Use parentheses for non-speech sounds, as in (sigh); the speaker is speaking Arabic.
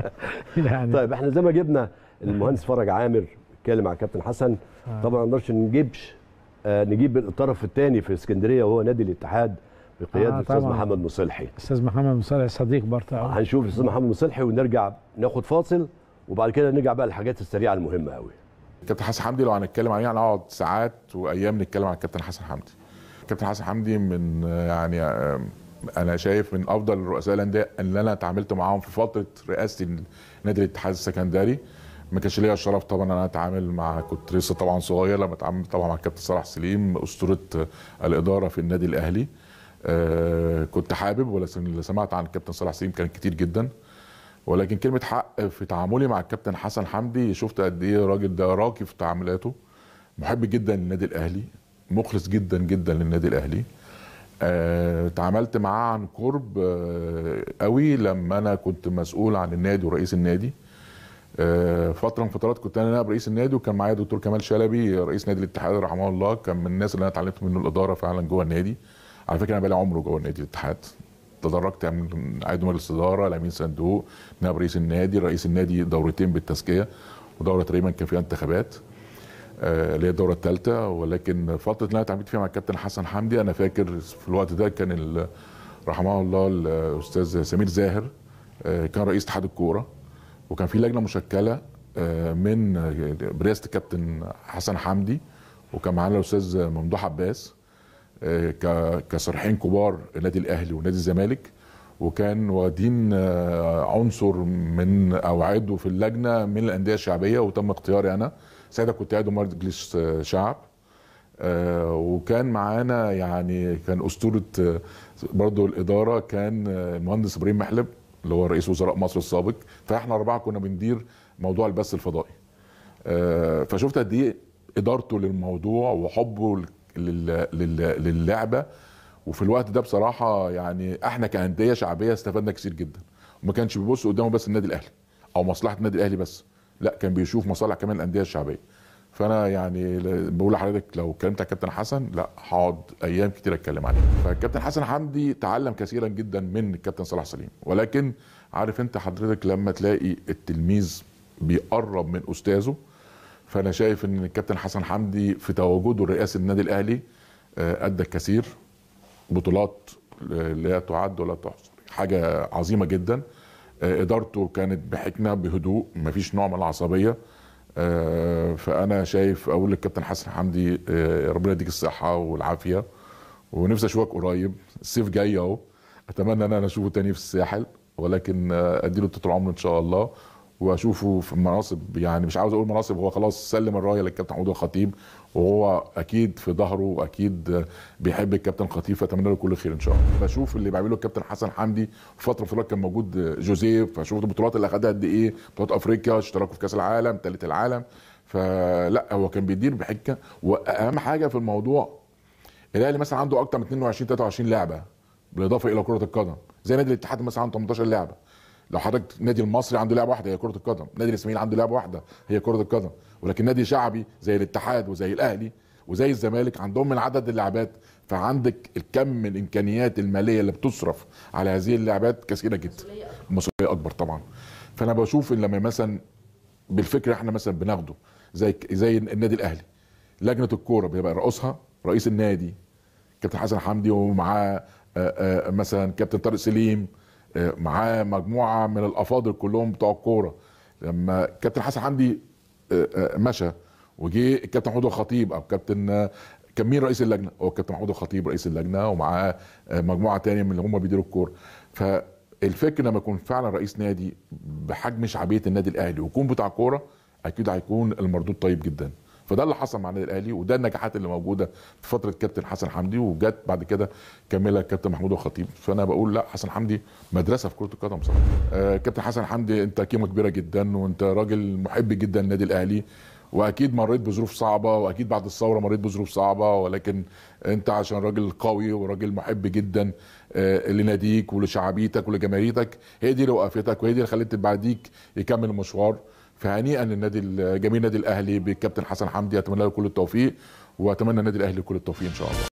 (laughs) يعني طيب احنا زي ما جبنا المهندس فرج عامر اتكلم على كابتن حسن آه. طبعا ما نقدرش نجيبش آه نجيب الطرف الثاني في اسكندريه وهو نادي الاتحاد بقياده آه الاستاذ محمد مصلحي استاذ محمد مصلحي صديق برضه آه. هنشوف الاستاذ محمد مصلحي ونرجع ناخد فاصل وبعد كده نرجع بقى للحاجات السريعه المهمه قوي كابتن حسن حمدي لو هنتكلم عليه يعني هنقعد ساعات وايام نتكلم عن كابتن حسن حمدي كابتن حسن حمدي من آه، يعني انا شايف من افضل رؤساء الانديه اللي انا اتعاملت معاهم في فتره رئاستي نادي الاتحاد السكندري ما كانش ليا الشرف طبعا انا اتعامل مع كنت لسه طبعا صغير لما اتعاملت طبعا مع الكابتن صلاح سليم اسطوره الاداره في النادي الاهلي أه كنت حابب ولا سمعت عن الكابتن صلاح سليم كان كتير جدا ولكن كلمه حق في تعاملي مع الكابتن حسن حمدي شفت قد ايه الراجل ده راقي في تعاملاته محب جدا للنادي الاهلي مخلص جدا جدا للنادي الاهلي آه، اتعاملت معاه عن قرب آه، قوي لما انا كنت مسؤول عن النادي ورئيس النادي آه، فتره من فترات كنت انا نائب رئيس النادي وكان معايا دكتور كمال شلبي رئيس نادي الاتحاد رحمه الله كان من الناس اللي انا اتعلمت منه الاداره فعلا جوه النادي على فكره انا بقالي عمره جوه نادي الاتحاد تدرجت من عضو مجلس الاداره لامين صندوق نائب رئيس النادي رئيس النادي دورتين بالتزكيه ودوره تقريبا كان فيها انتخابات اللي آه، هي الدوره الثالثه ولكن فتره اللي انا اتعاملت فيها مع الكابتن حسن حمدي انا فاكر في الوقت ده كان رحمه الله الاستاذ سمير زاهر آه، كان رئيس اتحاد الكوره وكان في لجنه مشكله آه، من برئاسه الكابتن حسن حمدي وكان معانا الاستاذ ممدوح عباس كصريحين كبار النادي الاهلي ونادي الزمالك وكان وادين عنصر من او عضو في اللجنه من الانديه الشعبيه وتم اختياري انا ساعتها كنت قاعد مجلس آه، شعب آه، وكان معانا يعني كان اسطوره آه، برضه الاداره كان المهندس ابراهيم محلب اللي هو رئيس وزراء مصر السابق فاحنا اربعه كنا بندير موضوع البث الفضائي فشفت قد ايه ادارته للموضوع وحبه للعبه وفي الوقت ده بصراحه يعني احنا كانديه شعبيه استفدنا كثير جدا وما كانش بيبص قدامه بس النادي الاهلي او مصلحه النادي الاهلي بس لا كان بيشوف مصالح كمان الانديه الشعبيه فانا يعني بقول لحضرتك لو كلمت كابتن حسن لا هقعد ايام كتير اتكلم عليه فالكابتن حسن حمدي تعلم كثيرا جدا من الكابتن صلاح سليم ولكن عارف انت حضرتك لما تلاقي التلميذ بيقرب من استاذه فانا شايف ان الكابتن حسن حمدي في تواجده الرئاسي النادي الاهلي آه، ادى كثير بطولات آه، لا تعد ولا تحصى حاجه عظيمه جدا آه، ادارته كانت بحكمه بهدوء مفيش نوع من العصبيه آه، فانا شايف اقول للكابتن حسن حمدي آه، ربنا يديك الصحه والعافيه ونفسي اشوفك قريب الصيف جاي اهو اتمنى ان انا اشوفه تاني في الساحل ولكن اديله طول العمر ان شاء الله واشوفه في مناصب يعني مش عاوز اقول مناصب هو خلاص سلم الرايه للكابتن محمود الخطيب وهو اكيد في ظهره واكيد بيحب الكابتن خطيب فاتمنى له كل خير ان شاء الله بشوف اللي بيعمله الكابتن حسن حمدي فتره في كان موجود جوزيف فشوف البطولات اللي اخدها قد ايه بطولات افريقيا اشتراكه في كاس العالم ثالث العالم فلا هو كان بيدير بحكه واهم حاجه في الموضوع الاهلي مثلا عنده اكتر من 22 23 لعبه بالاضافه الى كره القدم زي نادي الاتحاد مثلا عنده 18 لعبه لو حضرتك النادي المصري عنده لعبه واحده هي كره القدم نادي الاسماعيلي عنده لعبه واحده هي كره القدم ولكن نادي شعبي زي الاتحاد وزي الاهلي وزي الزمالك عندهم من عدد اللعبات فعندك الكم الامكانيات الماليه اللي بتصرف على هذه اللعبات كثيره جدا المسؤوليه اكبر طبعا فانا بشوف ان لما مثلا بالفكر احنا مثلا بناخده زي زي النادي الاهلي لجنه الكوره بيبقى رئيسها رئيس النادي كابتن حسن حمدي ومعاه مثلا كابتن طارق سليم معاه مجموعه من الافاضل كلهم بتوع الكوره لما كابتن حسن حمدي آه، آه، مشى وجه الكابتن محمود الخطيب او كابتن آه، كان مين رئيس اللجنه؟ هو الكابتن محمود الخطيب رئيس اللجنه ومعاه مجموعه تانية من اللي هم بيديروا الكوره فالفكر لما يكون فعلا رئيس نادي بحجم شعبيه النادي الاهلي ويكون بتاع كوره اكيد هيكون المردود طيب جدا فده اللي حصل مع النادي الاهلي وده النجاحات اللي موجوده في فتره كابتن حسن حمدي وجت بعد كده كملها كابتن محمود الخطيب فانا بقول لا حسن حمدي مدرسه في كره القدم صراحه آه كابتن حسن حمدي انت قيمه كبيره جدا وانت راجل محب جدا للنادي الاهلي واكيد مريت بظروف صعبه واكيد بعد الثوره مريت بظروف صعبه ولكن انت عشان راجل قوي وراجل محب جدا آه، لناديك ولشعبيتك ولجماهيرتك هي دي اللي وقفتك وهي دي اللي خلت بعديك يكمل المشوار فهنيئا للنادي جميل النادي الاهلي بالكابتن حسن حمدي اتمنى له كل التوفيق واتمنى النادي الاهلي كل التوفيق ان شاء الله